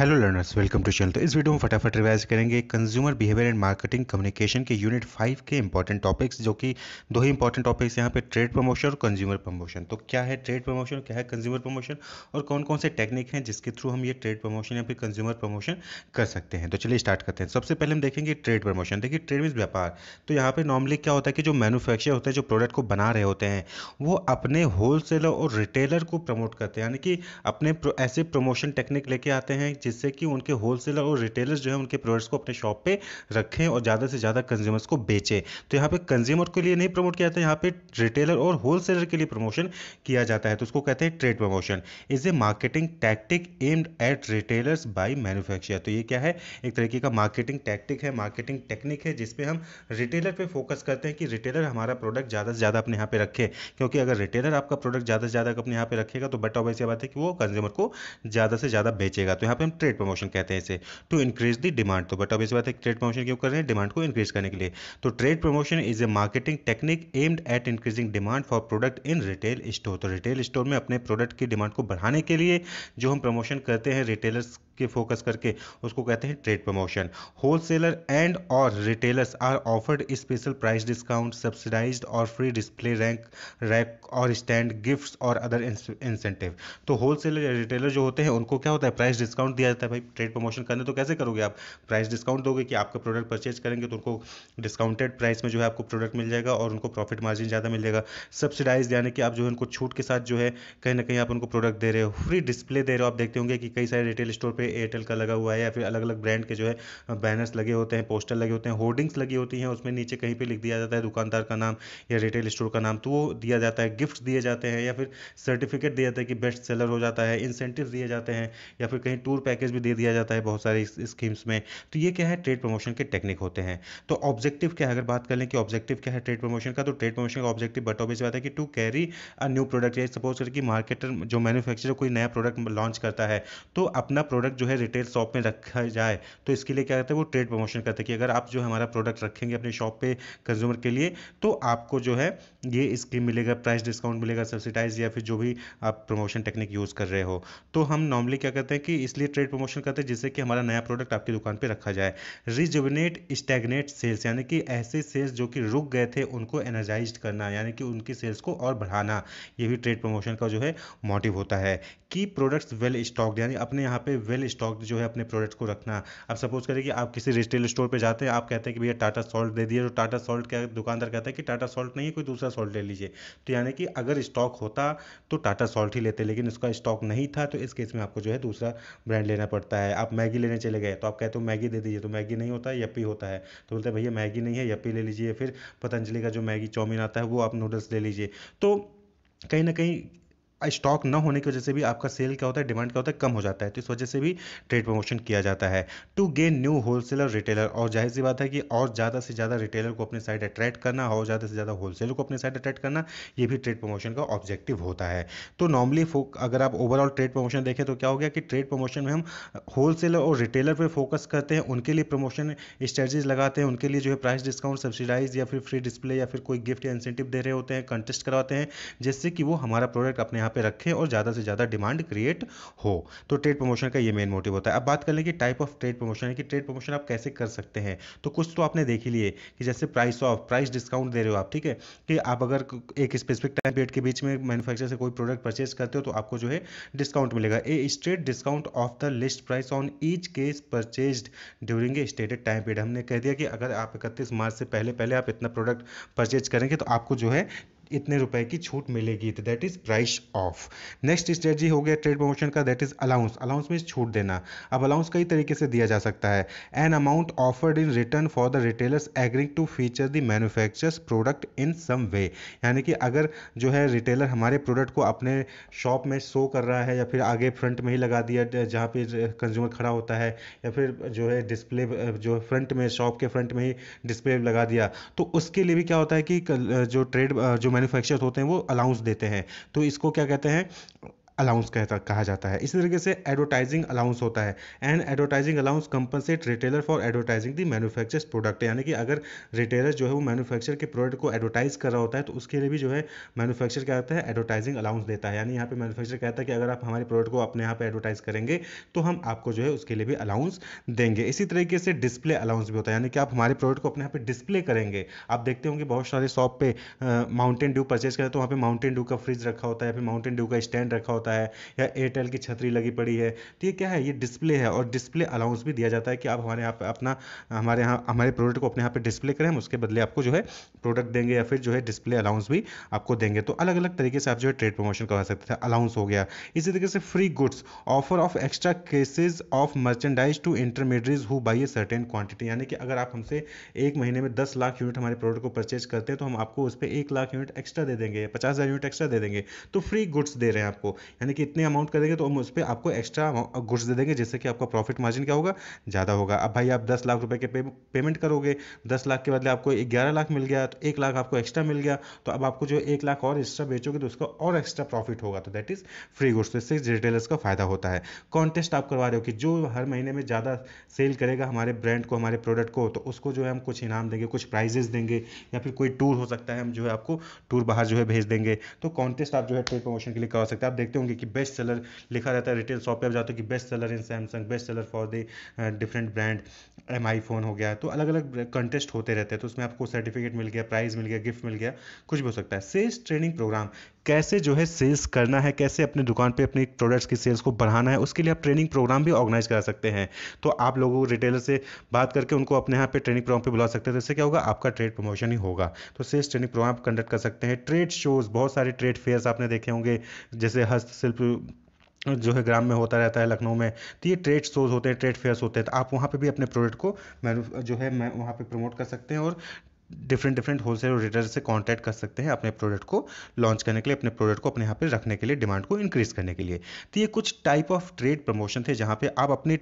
Hello learners welcome to channel तो इस video में फटाफट रिवाइज करेंगे consumer behaviour and marketing communication के यूनिट फाइव के इंपॉर्टेंट टॉपिक्स जो कि दो ही इंपॉर्टेंट टॉपिक्स यहाँ पे ट्रेड प्रमोशन और कंज्यूमर प्रमोशन तो क्या है ट्रेड प्रमोशन क्या है कंज्यूमर प्रमोशन और कौन कौन से टेक्निक हैं जिसके थ्रू हम ये ट्रेड प्रमोशन या फिर कंज्यूमर प्रमोशन कर सकते हैं तो चलिए स्टार्ट करते हैं सबसे पहले हम देखेंगे ट्रेड प्रमोशन देखिए ट्रेड मीज व्यापार तो यहाँ पर नॉर्मली क्या होता है कि जो मैनुफैक्चर होते हैं जो प्रोडक्ट को बना रहे होते हैं वो अपने होलसेलर और रिटेलर को प्रमोट करते हैं यानी कि अपने ऐसे प्रमोशन टेक्निक लेके आते हैं जिससे कि उनके होलसेलर और रिटेलर्स जो है उनके प्रोडक्ट्स को अपने शॉप पे रखें और ज़्यादा से ज़्यादा कंज्यूमर्स को बेचें तो यहाँ पे कंज्यूमर के लिए नहीं प्रमोट किया जाता यहाँ पे रिटेलर और होलसेलर के लिए प्रमोशन किया जाता है तो उसको कहते हैं trade promotion is a marketing tactic aimed at retailers by manufacture तो ये क्या है एक तरीके का मार्केटिंग टैक्टिक है मार्केटिंग टेक्निक है जिसपे हम रिटेलर पर फोकस करते हैं कि रिटेलर हमारा प्रोडक्ट ज़्यादा से ज़्यादा अपने यहाँ पर रखे क्योंकि अगर रिटेलर आपका प्रोडक्ट ज़्यादा से ज़्यादा अपने यहाँ पर रखेगा तो बेटर ऐसी बात है कि वो कंज्यूमर को ज़्यादा से ज़्यादा बेचेगा तो यहाँ पर हम ट्रेड प्रमोशन कहते हैं इसे टू इंक्रीज द डिमांड तो बट अब इस बात है ट्रेड प्रमोशन क्यों कर रहे हैं डिमांड को इंक्रीज करने के लिए तो trade promotion is a marketing technique aimed at increasing demand for product in retail store तो रिटेल स्टोर में अपने प्रोडक्ट की डिमांड को बढ़ाने के लिए जो हम प्रमोशन करते हैं रिटेलर्स के फोकस करके उसको कहते हैं ट्रेड प्रमोशन होलसेलर एंड और retailers are offered special price discount subsidize और फ्री डिस्प्ले रैंक रैक और स्टैंड गिफ्ट्स और अदर इंसेंटिव तो होलसेलर या रिटेलर जो होते हैं उनको क्या होता है प्राइस डिस्काउंट दिया जाता है भाई ट्रेड प्रमोशन करने तो कैसे करोगे आप प्राइस डिस्काउंट दोगे कि आपका प्रोडक्ट परचेज करेंगे तो उनको डिस्काउंटेड प्राइस में जो है आपको प्रोडक्ट मिल जाएगा और उनको प्रॉफिट मार्जिन ज़्यादा मिलेगा सब्सिडाइज यानी कि आप जो है उनको छूट के साथ जो है कहीं ना कहीं आप उनको प्रोडक्ट दे रहे हो फ्री डिस्प्ले दे रहे हो आप देखते होंगे कि कई सारे रिटेल स्टोर पर एयरटेल का लगा हुआ है या फिर अलग अलग ब्रांड के जो है बैनर्स लगे होते हैं पोस्टर लगे होते हैं होर्डिंग्स लगी होती हैं उसमें नीचे कहीं पर लिख दिया जाता है दुकानदार का नाम या रिटेल स्टोर का नाम तो वो दिया जाता है गिफ्ट दिए जाते हैं या फिर सर्टिफिकेट दिया जाता है कि बेस्ट सेलर हो जाता है इंसेंटिव दिए जाते हैं या फिर कहीं टूर पैकेज भी दे दिया जाता है बहुत सारी स्कीम्स में तो ये क्या है ट्रेड प्रमोशन के टेक्निक होते हैं तो ऑब्जेक्टिव क्या है अगर बात कर लें कि ऑब्जेक्टिव क्या है ट्रेड प्रमोशन का तो ट्रेड प्रमोशन का ऑब्जेक्टिव बट ऑब्वियस बात है कि to carry a new product या सपोज करके मार्केटर जो मैन्युफैक्चरर कोई नया प्रोडक्ट लॉन्च करता है तो अपना प्रोडक्ट जो है रिटेल शॉप में रखा जाए तो इसके लिए क्या करते हैं वो ट्रेड प्रमोशन करते हैं कि अगर आप जो हमारा प्रोडक्ट रखेंगे अपने शॉप पे कंज्यूमर के लिए तो आपको जो है ये स्कीम मिलेगा प्राइस डिस्काउंट मिलेगा सब्सिडाइज या फिर जो भी आप प्रमोशन टेक्निक यूज़ कर रहे हो तो हम नॉर्मली क्या करते हैं कि इसलिए ट्रेड प्रमोशन करते हैं जिससे कि हमारा नया प्रोडक्ट आपकी दुकान पर रखा जाए रिजुविनेट स्टेगनेट सेल्स यानी कि ऐसे सेल्स जो कि रुक गए थे उनको एनर्जाइज करना यानी कि उनकी सेल्स को और बढ़ाना ये भी ट्रेड प्रमोशन का जो है मोटिव होता है की प्रोडक्ट्स वेल स्टॉक यानी अपने यहाँ पे वेल स्टॉक जो है अपने प्रोडक्ट्स को रखना अब सपोज करें कि आप किसी रिटेल स्टोर पे जाते हैं आप कहते हैं कि भैया टाटा सॉल्ट दे दिए तो टाटा सॉल्ट क्या दुकानदार कहता है कि टाटा सॉल्ट नहीं है कोई दूसरा सॉल्ट ले लीजिए तो यानी कि अगर स्टॉक होता तो टाटा सॉल्ट ही लेते लेकिन उसका स्टॉक नहीं था तो इस केस में आपको जो है दूसरा ब्रांड लेना पड़ता है आप मैगी लेने चले गए तो आप कहते हो मैगी दे दीजिए तो मैगी नहीं होता है यप्पी होता है तो बोलते हैं भैया मैगी नहीं है यप्पी ले लीजिए फिर पतंजलि का जो मैगी चाउमीन आता है वो आप नूडल्स ले लीजिए तो कहीं ना कहीं स्टॉक न होने की वजह से भी आपका सेल क्या होता है डिमांड क्या होता है कम हो जाता है तो इस वजह से भी ट्रेड प्रमोशन किया जाता है to gain new wholesaler retailer और जाहिर सी बात है कि और ज़्यादा से ज़्यादा रिटेलर को अपने साइड अट्रैक्ट करना और ज़्यादा से ज़्यादा होलसेलर को अपने साइड अट्रैक्ट करना ये भी ट्रेड प्रमोशन का ऑब्जेक्टिव होता है तो नॉर्मली अगर आप ओवरऑल ट्रेड प्रमोशन देखें तो क्या हो गया कि ट्रेड प्रमोशन में हम होलसेलर और रिटेलर पर फोकस करते हैं उनके लिए प्रमोशन स्ट्रेटजीज लगाते हैं उनके लिए जो है प्राइस डिस्काउंट सब्सिडाइज या फिर फ्री डिस्प्ले या फिर कोई गिफ्ट या इंसेंटिव दे रहे होते हैं कंटेस्ट करवाते हैं जिससे कि वो हमारा प्रोडक्ट अपने यहाँ पे रखें और ज़्यादा से ज़्यादा डिमांड क्रिएट हो तो ट्रेड प्रमोशन का ये मेन मोटिव होता है अब बात कर लें कि टाइप ऑफ ट्रेड प्रमोशन कि ट्रेड प्रमोशन आप कैसे कर सकते हैं तो कुछ तो आपने देख ही लिए कि जैसे प्राइस ऑफ प्राइस डिस्काउंट दे रहे हो आप ठीक है कि आप अगर एक स्पेसिफिक टाइम पीरियड के बीच में मैनुफैक्चर से कोई प्रोडक्ट परचेज करते हो तो आपको जो है डिस्काउंट मिलेगा a straight discount off the list price on each case purchase during a stated time period हमने कह दिया कि अगर आप इकतीस मार्च से पहले पहले आप इतना प्रोडक्ट परचेज करेंगे तो आपको जो है इतने रुपए की छूट मिलेगी तो that is price off next strategy हो गया ट्रेड प्रमोशन का दैट इज़ अलाउंस अलाउंस में छूट देना अब अलाउंस कई तरीके से दिया जा सकता है an amount offered in return for the retailers agreeing to feature the manufacture product in some way यानी कि अगर जो है रिटेलर हमारे प्रोडक्ट को अपने शॉप में शो कर रहा है या फिर आगे फ्रंट में ही लगा दिया जहाँ पे कंज्यूमर खड़ा होता है या फिर जो है डिस्प्ले जो फ्रंट में शॉप के फ्रंट में ही डिस्प्ले लगा दिया तो उसके लिए भी क्या होता है कि जो ट्रेड जो मैन्युफैक्चर होते हैं वो अलाउंस देते हैं तो इसको क्या कहते हैं अलाउंस कहता कहा जाता है इसी तरीके से एडवर्टाइजिंग अलाउंस होता है and advertising allowance compensate retailer for advertising the manufacturers product यानी कि अगर रिटेलर जो है वो मैनुफैक्चर के प्रोडक्ट को एडवर्टाइज कर रहा होता है तो उसके लिए भी जो है मैनुफैक्चर क्या होता है एडवर्टाइजिंग अलाउंस देता है यानी यहाँ पे मैनुफैक्चर कहता है कि अगर आप हमारे प्रोडक्ट को अपने यहाँ पर एडवर्टाइज करेंगे तो हम आपको जो है उसके लिए भी अलाउंस देंगे इसी तरीके से डिस्प्ले अलाउंस भी होता है यानी कि आप हमारे प्रोडक्ट को अपने यहाँ पर डिस्प्ले करेंगे आप देखते होंगे बहुत सारे शॉप पर माउंटेन ड्यू परचेज करें तो वहाँ पर माउंटेन ड्यू का फ्रिज रखा होता है या फिर माउंटेन ड्यू का स्टैंड रखा होता है जाता है या एयरटेल की छतरी लगी पड़ी है तो ये क्या है ये डिस्प्ले है और डिस्प्ले अलाउंस भी दिया जाता है कि आप हमारे यहाँ पर अपना हमारे यहाँ हमारे प्रोडक्ट को अपने यहाँ पर डिस्प्ले करें हम उसके बदले आपको जो है प्रोडक्ट देंगे या फिर जो है डिस्प्ले अलाउंस भी आपको देंगे तो अलग अलग तरीके से आप जो है ट्रेड प्रमोशन करवा सकते थे अलाउंस हो गया इसी तरीके से free goods offer of extra cases of merchandise to intermediaries who buy a certain quantity यानी कि अगर आप हमसे एक महीने में दस लाख यूनिट हमारे प्रोडक्ट को परचेज करते हैं तो हम आपको उस पर एक लाख यूनिट एक्स्ट्रा दे देंगे पचास हज़ार यूनिट एक्स्ट्रा दे देंगे तो फ्री गुड्स दे रहे हैं आपको यानी कि इतने अमाउंट करेंगे तो हम उस पर आपको एक्स्ट्रा गुड्स दे देंगे जिससे कि आपका प्रॉफिट मार्जिन क्या होगा ज़्यादा होगा अब भाई आप दस लाख रुपये के पे, पेमेंट करोगे दस लाख के बदले आपको ग्यारह लाख मिल गया तो एक लाख आपको एक्स्ट्रा मिल गया तो अब आपको जो एक लाख और एक्स्ट्रा बेचोगे तो उसका और एक्स्ट्रा प्रॉफिट होगा तो दैट इज़ फ्री गुड्स तो इससे रिटेलर्स का फ़ायदा होता है कॉन्टेस्ट आप करवा रहे हो कि जो हर महीने में ज़्यादा सेल करेगा हमारे ब्रांड को हमारे प्रोडक्ट को तो उसको जो है हम कुछ इनाम देंगे कुछ प्राइजेस देंगे या फिर कोई टूर हो सकता है हम जो है आपको टूर बाहर जो है भेज देंगे तो कॉन्टेस्ट आप जो है ट्रेड प्रमोशन के लिए करवा सकते हैं आप देखते हो होंगे कि बेस्ट सेलर लिखा रहता है रिटेल शॉप पे आप जाते हो कि best seller in Samsung best seller for the different brand M I phone हो गया तो अलग अलग कंटेस्ट होते रहते हैं तो उसमें आपको सर्टिफिकेट मिल गया प्राइज़ मिल गया गिफ्ट मिल गया कुछ भी हो सकता है सेल्स ट्रेनिंग प्रोग्राम कैसे जो है सेल्स करना है कैसे अपने दुकान पे अपने प्रोडक्ट्स की सेल्स को बढ़ाना है उसके लिए आप ट्रेनिंग प्रोग्राम भी ऑर्गेनाइज करा सकते हैं तो आप लोगों रिटेलर से बात करके उनको अपने यहाँ पे ट्रेनिंग प्रोग्राम पे बुला सकते हैं तो इससे क्या होगा आपका ट्रेड प्रमोशन ही होगा तो सेल्स ट्रेनिंग प्रोग्राम कंडक्ट कर सकते हैं ट्रेड शोज़ बहुत सारे ट्रेड फेयर्स आपने देखे होंगे जैसे हस्त हस्तशिल्प जो है ग्राम में होता रहता है लखनऊ में तो ये ट्रेड शोज होते हैं ट्रेड फेयर्स होते हैं तो आप वहाँ पे भी अपने प्रोडक्ट को जो है मैं वहाँ पे प्रमोट कर सकते हैं और डिफरेंट डिफरेंट होलसेल और रिटेलर से कांटेक्ट कर सकते हैं अपने प्रोडक्ट को लॉन्च करने के लिए अपने प्रोडक्ट को अपने यहाँ पे रखने के लिए डिमांड को इंक्रीज करने के लिए तो ये कुछ टाइप ऑफ ट्रेड प्रमोशन थे जहाँ पे आप अपने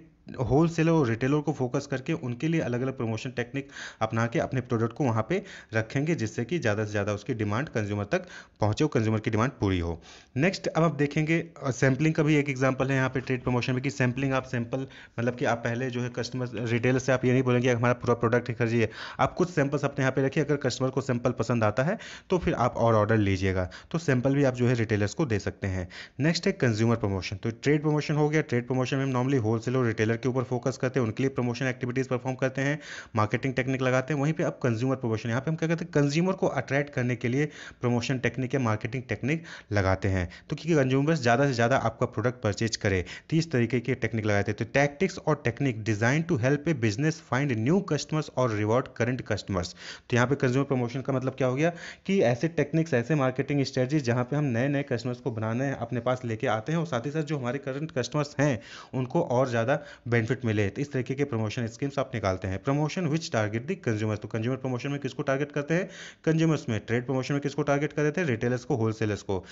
होल सेलर और रिटेलर को फोकस करके उनके लिए अलग अलग प्रमोशन टेक्निक अपना के अपने प्रोडक्ट को वहाँ पे रखेंगे जिससे कि ज़्यादा से ज़्यादा उसकी डिमांड कंज्यूमर तक पहुँचे और कंज्यूमर की डिमांड पूरी हो नेक्स्ट अब आप देखेंगे सैम्पलिंग का भी एक एग्जाम्पल है यहाँ पे ट्रेड प्रमोशन में कि सैम्पलिंग आप सैम्पल मतलब कि आप पहले जो है कस्टमर रिटेलर से आप ये नहीं बोलेंगे हमारा पूरा प्रोडक्ट खरीदिए आप कुछ सैंपल्स अपने यहाँ पे रखिए अगर कस्टमर को सैंपल पसंद आता है तो फिर आप और ऑर्डर लीजिएगा तो सैंपल भी आप जो है रिटेलर्स को दे सकते हैं नेक्स्ट है कंज्यूमर प्रमोशन तो ट्रेड प्रमोशन हो गया ट्रेड प्रमोशन में नॉर्मली होलसेल और रिटेलर के ऊपर फोकस करते हैं उनके लिए प्रमोशन एक्टिविटीज़ परफॉर्म करते हैं मार्केटिंग टेक्निक लगाते हैं वहीं पर अब कंज्यूमर प्रमोशन यहाँ पर हम क्या करते हैं कंज्यूमर को अट्रैक्ट करने के लिए प्रमोशन टेक्निक या मार्केटिंग टेक्निक लगाते हैं तो क्योंकि कंज्यूमर्स ज़्यादा से ज़्यादा आपका प्रोडक्ट परचेज करे तो इस तरीके की टेक्निक लगाते हैं तो टैक्टिक्स और technique design to help a business find new customers और रिवॉर्ड करंट कस्टमर्स तो यहाँ पे कंज्यूमर प्रमोशन का मतलब क्या हो गया कि ऐसे टेक्निक्स ऐसे मार्केटिंग स्ट्रेटजी जहाँ पे हम नए नए कस्टमर्स को बनाने अपने पास लेके आते हैं और साथ ही साथ जो हमारे करंट कस्टमर्स हैं उनको और ज़्यादा बेनिफिट मिले तो इस तरीके के प्रमोशन स्कीम्स आप निकालते हैं promotion which target the consumers तो कंज्यूमर प्रमोशन में किसको टारगेट करते हैं कंज्यूमर्स में ट्रेड प्रमोशन में किसको टारगेट करते हैं रिटेलर्स को होलसेलर्स को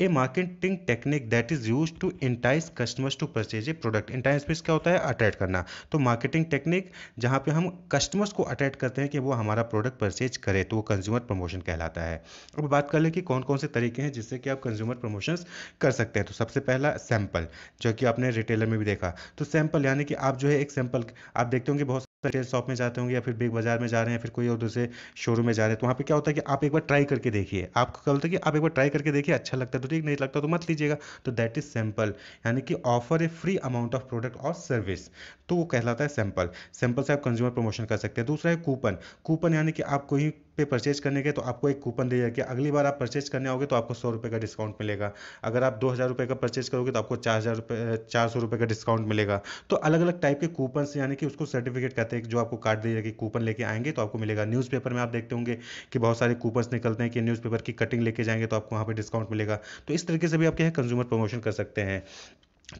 a marketing technique that is use to entice customers to purchase a product entice पे क्या होता है अट्रैक्ट करना तो मार्केटिंग टेक्निक जहाँ पे हम कस्टमर्स को अट्रैक्ट करते हैं कि वो हमारा प्रोडक्ट परचेज करे तो वो कंज्यूमर प्रमोशन कहलाता है अब बात कर लें कि कौन कौन से तरीके हैं जिससे कि आप कंज्यूमर प्रमोशंस कर सकते हैं तो सबसे पहला सैंपल जो कि आपने रिटेलर में भी देखा तो सैंपल यानी यानी कि आप जो है एक सैंपल आप देखते होंगे बहुत सारे शॉप में जाते होंगे या फिर बिग बाजार में जा रहे हैं फिर कोई और दूसरे शोरूम में जा रहे हैं तो वहाँ पे क्या होता है कि आप एक बार ट्राई करके देखिए आपको क्या होता है कि आप एक बार ट्राई करके देखिए अच्छा लगता है तो ठीक नहीं लगता तो मत लीजिएगा तो दैट इज सैंपल यानी कि offer a free amount of product और सर्विस तो वो कहलाता है सैंपल सैंपल से आप कंज्यूमर प्रमोशन कर सकते हैं दूसरा है कूपन कूपन यानी कि आप कोई पे परचेज करने के तो आपको एक कूपन दिया जाएगा अगली बार आप परचेज करने आओगे तो आपको सौ रुपये का डिस्काउंट मिलेगा अगर आप दो हज़ार रुपये का परचेज करोगे तो आपको चार हज़ार रुपये चार सौ रुपये का डिस्काउंट मिलेगा तो अलग अलग टाइप के कूपन यानी कि उसको सर्टिफिकेट कहते हैं जो आपको कार्ड दिया जाएगी कूपन लेके आएंगे तो आपको मिलेगा न्यूज़पेपर में आप देखते होंगे कि बहुत सारे कूपन्स निकलते हैं कि न्यूज़पेपर की कटिंग लेके जाएंगे तो आपको वहाँ पर डिस्काउंट मिलेगा तो इस तरीके से भी आप क्या है कंज्यूमर प्रमोशन कर सकते हैं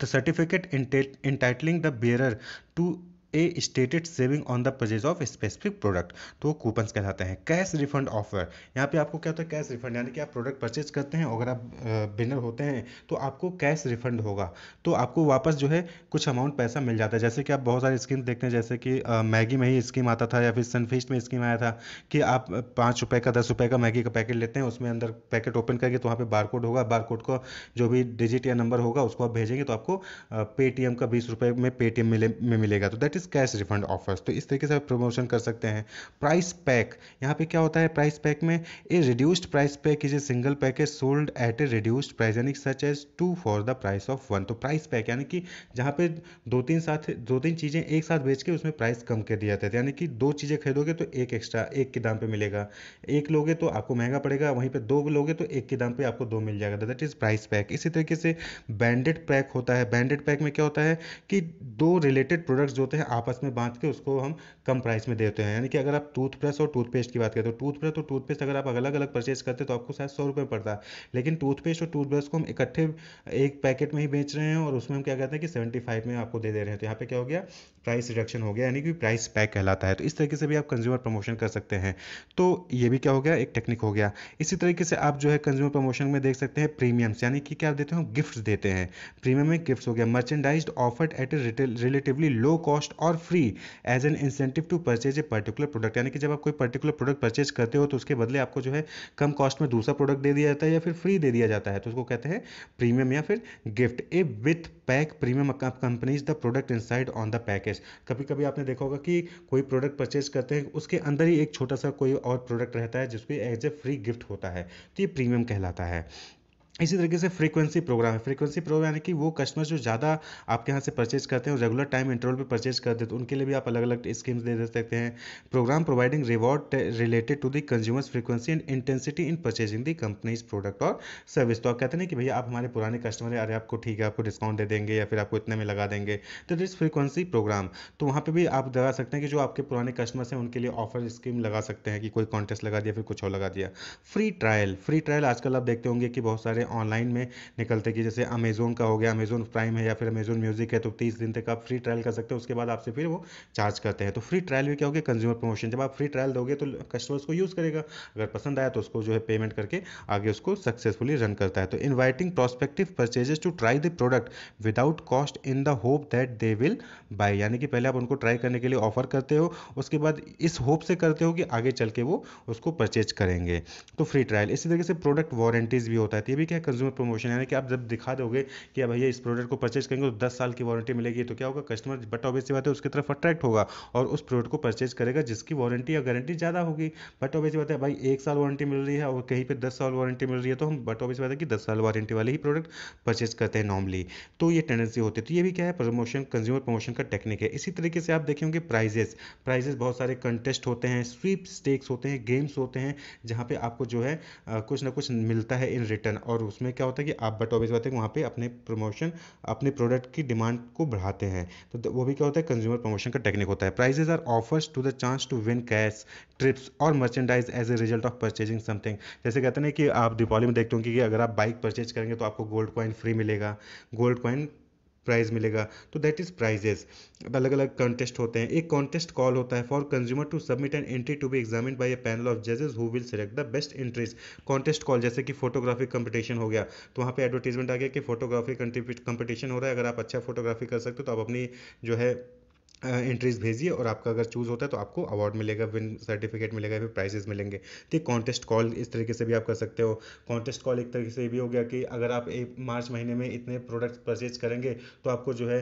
तो certificate entitling the bearer to a stated saving on the purchase of specific product तो कूपन्स कहलाते हैं कैश रिफंड ऑफर यहाँ पे आपको क्या होता है कैश रिफंड यानी कि आप प्रोडक्ट परचेज करते हैं अगर आप बिनर होते हैं तो आपको कैश रिफंड होगा तो आपको वापस जो है कुछ अमाउंट पैसा मिल जाता है जैसे कि आप बहुत सारी स्कीम देखते हैं जैसे कि मैगी में ही स्कीम आता था या फिर सनफीस्ट में स्कीम आया था कि आप पाँच रुपये का दस रुपये का मैगी का पैकेट लेते हैं उसमें अंदर पैकेट ओपन करके तो वहाँ पर बार कोड होगा बार कोड को जो भी डिजिट या नंबर होगा उसको आप भेजेंगे तो आपको पेटीएम का बीस रुपये में पेटीएम में मिलेगा तो that that is cash refund offers तो इस तरीके से आप प्रमोशन कर सकते हैं प्राइस पैक यहाँ पे क्या होता है प्राइस पैक में a reduced price pack is a single package sold at a reduced price यानी such as two for the price of one तो प्राइस पैक यानी कि जहाँ पे दो तीन साथ दो तीन चीज़ें एक साथ बेच के उसमें प्राइस कम कर दिया जाता है यानी कि दो चीज़ें खरीदोगे तो एक एक्स्ट्रा एक के दाम पर मिलेगा एक लोगे तो आपको महंगा पड़ेगा वहीं पर दो लोगे तो एक के दाम पर आपको दो मिल जाएगा दैट इज़ प्राइस पैक इसी तरीके से बैंडेड पैक होता है बैंडेड पैक में क्या होता है कि दो रिलेटेड प्रोडक्ट्स जो होते हैं आपस में बांट के उसको हम कम प्राइस में देते हैं यानी कि अगर आप टूथब्रश और टूथपेस्ट की बात करें तो टूथब्रश और टूथपेस्ट अगर आप अलग अलग परचेज करते तो आपको शायद सौ रुपये पड़ता है लेकिन टूथपेस्ट और टूथब्रश को हम इकट्ठे एक पैकेट में ही बेच रहे हैं और उसमें हम क्या कहते हैं कि सेवेंटी फाइव में आपको दे दे रहे हैं तो यहाँ पे क्या हो गया प्राइस रिडक्शन हो गया यानी कि प्राइस पैक कहलाता है तो इस तरीके से भी आप कंज्यूमर प्रमोशन कर सकते हैं तो ये भी क्या हो गया एक टेक्निक हो गया इसी तरीके से आप जो है कंज्यूमर प्रमोशन में देख सकते हैं प्रीमियम्स यानी कि क्या देते हैं गिफ्ट देते हैं प्रीमियम में गिफ्ट हो गया merchandise offered at a relatively low cost और free as an incentive to purchase a particular product यानी कि जब आप कोई पर्टिकुलर प्रोडक्ट परचेज करते हो तो उसके बदले आपको जो है कम कॉस्ट में दूसरा प्रोडक्ट दे दिया जाता है या फिर फ्री दे दिया जाता है तो उसको कहते हैं प्रीमियम या फिर gift a with pack premium companies the product inside on the package कभी कभी आपने देखा होगा कि कोई प्रोडक्ट परचेज करते हैं उसके अंदर ही एक छोटा सा कोई और प्रोडक्ट रहता है जिसको एज ए फ्री गिफ्ट होता है तो ये प्रीमियम कहलाता है इसी तरीके से फ्रीक्वेंसी प्रोग्राम है फ्रीक्वेंसी प्रोग्राम यानी कि वो कस्टमर जो ज़्यादा आपके यहाँ से परचेज करते हैं रेगुलर टाइम इंटरवल पे परचेज करते हैं तो उनके लिए भी आप अलग अलग स्कीम्स दे दे सकते हैं program providing reward related to the consumers frequency and intensity in purchasing the companies product और सर्विस तो आप कहते हैं कि भैया आप हमारे पुराने कस्टमर है अरे आपको ठीक है आपको डिस्काउंट दे देंगे या फिर आपको इतने में लगा देंगे तो दिस फ्रीक्वेंसी प्रोग्राम तो वहाँ पर भी आप लगा सकते हैं कि जो आपके पुराने कस्टमर्स हैं उनके लिए ऑफर स्कीम लगा सकते हैं कि कोई कॉन्टेस्ट लगा दिया फिर कुछ और लगा दिया फ्री ट्रायल फ्री ट्रायल आजकल आप देखते होंगे कि बहुत सारे हमारे ऑनलाइन में निकलते कि जैसे अमेज़ोन का हो गया अमेज़ोन प्राइम है या फिर अमेज़ोन म्यूज़िक है तो तीस दिन तक आप फ्री ट्रायल कर सकते हैं उसके बाद आपसे फिर वो चार्ज करते हैं तो फ्री ट्रायल भी क्या होगी कंज्यूमर प्रमोशन जब आप फ्री ट्रायल दोगे तो कस्टमर्स को यूज़ करेगा अगर पसंद आया तो उसको जो है पेमेंट करके आगे उसको सक्सेसफुली रन करता है तो inviting prospective purchases to try the product without cost in the hope that they will buy यानी कि पहले आप उनको ट्राई करने के लिए ऑफर करते हो उसके बाद इस होप से करते हो कि आगे चल के वो उसको परचेज करेंगे तो फ्री ट्रायल इसी तरीके से प्रोडक्ट वारंटीज़ भी होता है तो ये भी क्या कंज्यूमर प्रमोशन यानी कि आप जब दिखा दोगे कि भैया इस प्रोडक्ट को परचेज करेंगे तो दस साल की वारंटी मिलेगी तो क्या होगा कस्टमर बट ऑब्वियस बात है उसकी तरफ अट्रैक्ट होगा और उस प्रोडक्ट को परचेज करेगा जिसकी वारंटी या गारंटी ज़्यादा होगी बट ऑब्वियस बात है भाई एक साल वारंटी मिल रही है और कहीं पर दस साल वारंटी मिल रही है तो हम बट ऑब्वियस बात है कि दस साल वारंटी वाले ही प्रोडक्ट परचेज करते हैं नॉर्मली तो ये टेंडेंसी होती है तो ये भी क्या है प्रमोशन कंज्यूमर प्रमोशन का टेक्निक है इसी तरीके से आप देखेंगे प्राइजेस प्राइजेस बहुत सारे कंटेस्ट होते हैं स्वीप स्टेक्स होते हैं गेम्स होते हैं जहाँ पे आपको जो है कुछ ना कुछ मिलता है इन रिटर्न और उसमें क्या होता है कि आप बट ऑब्वियस बात है कि वहाँ पे अपने प्रमोशन अपने प्रोडक्ट की डिमांड को बढ़ाते हैं तो वो भी क्या होता है कंज्यूमर प्रमोशन का टेक्निक होता है prizes are offers to the chance to win cash trips और merchandise as a result of purchasing something जैसे कहते हैं कि आप दीपावली में देखते होंगे कि अगर आप बाइक परचेज करेंगे तो आपको गोल्ड कॉइन फ्री मिलेगा गोल्ड कॉइन प्राइज़ मिलेगा तो दैट इज़ प्राइजेज अलग अलग कॉन्टेस्ट होते हैं एक कॉन्टेस्ट कॉल होता है for consumer to submit and entry to be examine by a panel of जजेस who will select the best entries contest call जैसे कि फोटोग्राफी कंपटीशन हो गया तो वहाँ पे एडवर्टीजमेंट आ गया कि फोटोग्राफी कंपटीशन हो रहा है अगर आप अच्छा फोटोग्राफी कर सकते हो तो आप अपनी जो है एंट्रीज़ भेजिए और आपका अगर चूज़ होता है तो आपको अवार्ड मिलेगा विन सर्टिफिकेट मिलेगा फिर प्राइजेज़ मिलेंगे ठीक कॉन्टेस्ट कॉल इस तरीके से भी आप कर सकते हो कॉन्टेस्ट कॉल एक तरीके से ये भी हो गया कि अगर आप एक मार्च महीने में इतने प्रोडक्ट्स परचेज करेंगे तो आपको जो है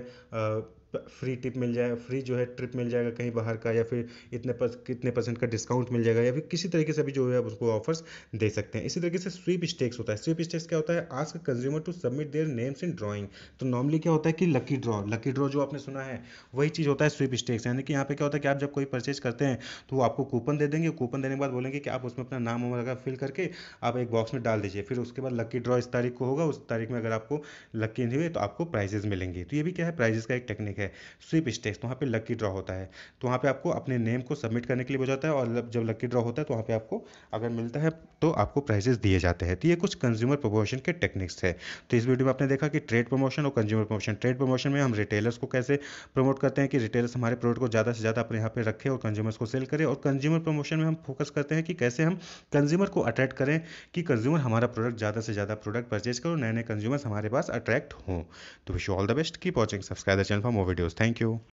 फ्री टिप मिल जाए फ्री जो है ट्रिप मिल जाएगा कहीं बाहर का या फिर इतने पर कितने परसेंट का डिस्काउंट मिल जाएगा या फिर किसी तरीके से भी जो है आप उसको ऑफर्स दे सकते हैं इसी तरीके से स्वीप स्टेक्स होता है स्वीप स्टेक्स क्या होता है आज का consumer to submit their names in drawing तो नॉर्मली क्या होता है कि लकी ड्रॉ लकी ड्रॉ जो आपने सुना है वही चीज़ होता है स्वीप स्टेक्स यानी कि यहाँ पर क्या होता है कि आप जब कोई परचेज करते हैं तो वो आपको कूपन दे देंगे कूपन देने के बाद बोलेंगे कि आप उसमें अपना नाम वगैरह फिल करके आप एक बॉक्स में डाल दीजिए फिर उसके बाद लकी ड्रॉ इस तारीख को होगा उस तारीख में अगर आपको लकी नहीं हुए तो आपको प्राइजेज मिलेंगे तो ये भी क्या है प्राइजेस का एक टेक्निक है है स्वीप स्टेक्स तो वहाँ पे लकी ड्रॉ होता है तो वहाँ पे आपको अपने नेम को सबमिट करने के लिए बोला है और जब लकी ड्रॉ होता है तो वहाँ पे आपको अगर मिलता है तो आपको प्राइजेस दिए जाते हैं तो ये कुछ कंज्यूमर प्रमोशन के टेक्निक्स है तो इस वीडियो में आपने देखा कि ट्रेड प्रमोशन और कंज्यूमर प्रमोशन ट्रेड प्रमोशन में हम रिटेलर्स को कैसे प्रमोट करते हैं कि रिटेलर्स हमारे प्रोडक्ट को ज़्यादा से ज़्यादा अपने यहाँ पर रखें और कंज्यूमर्स को सेल करें और कंज्यूमर प्रमोशन में हम फोकस करते हैं कि कैसे हम कंज्यूमर को अट्रैक्ट करें कि कंज्यूमर हमारा प्रोडक्ट ज़्यादा से ज़्यादा प्रोडक्ट परचेज करो नए नए कंज्यूमर्स हमारे पास अट्रैक्ट हों तो wish all the best keep watching subscribe the channel for more videos. thank you.